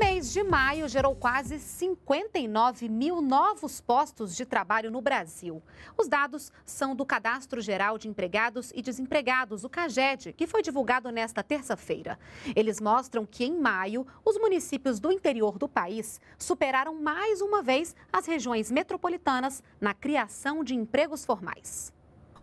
O mês de maio gerou quase 59 mil novos postos de trabalho no Brasil. Os dados são do Cadastro Geral de Empregados e Desempregados, o CAGED, que foi divulgado nesta terça-feira. Eles mostram que, em maio, os municípios do interior do país superaram mais uma vez as regiões metropolitanas na criação de empregos formais.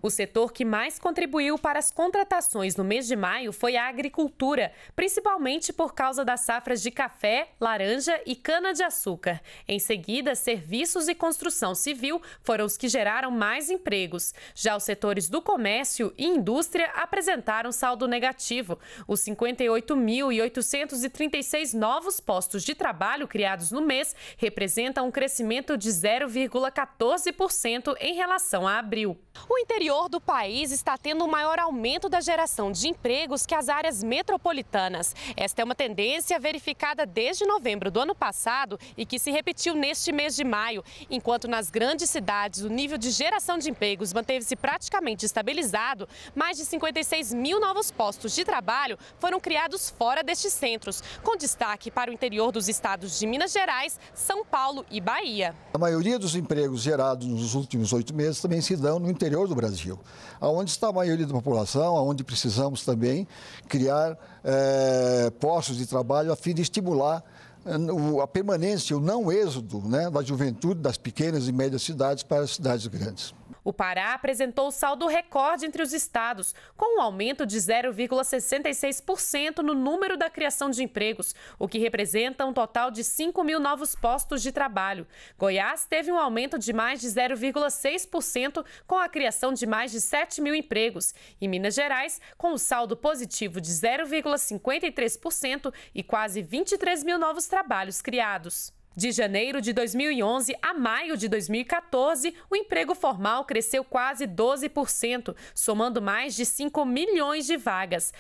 O setor que mais contribuiu para as contratações no mês de maio foi a agricultura, principalmente por causa das safras de café, laranja e cana-de-açúcar. Em seguida, serviços e construção civil foram os que geraram mais empregos. Já os setores do comércio e indústria apresentaram saldo negativo. Os 58.836 novos postos de trabalho criados no mês representam um crescimento de 0,14% em relação a abril. O interior interior do país está tendo o um maior aumento da geração de empregos que as áreas metropolitanas. Esta é uma tendência verificada desde novembro do ano passado e que se repetiu neste mês de maio. Enquanto nas grandes cidades o nível de geração de empregos manteve-se praticamente estabilizado, mais de 56 mil novos postos de trabalho foram criados fora destes centros, com destaque para o interior dos estados de Minas Gerais, são Paulo e Bahia. A maioria dos empregos gerados nos últimos oito meses também se dão no interior do Brasil. Brasil. Onde está a maioria da população, onde precisamos também criar é, postos de trabalho a fim de estimular eh, a permanência, o não êxodo né, da juventude das pequenas e médias cidades para as cidades grandes. O Pará apresentou saldo recorde entre os estados, com um aumento de 0,66% no número da criação de empregos, o que representa um total de 5 mil novos postos de trabalho. Goiás teve um aumento de mais de 0,6%, com a criação de mais de 7 mil empregos. E Minas Gerais, com um saldo positivo de 0,53% e quase 23 mil novos trabalhos criados. De janeiro de 2011 a maio de 2014, o emprego formal cresceu quase 12%, somando mais de 5 milhões de vagas.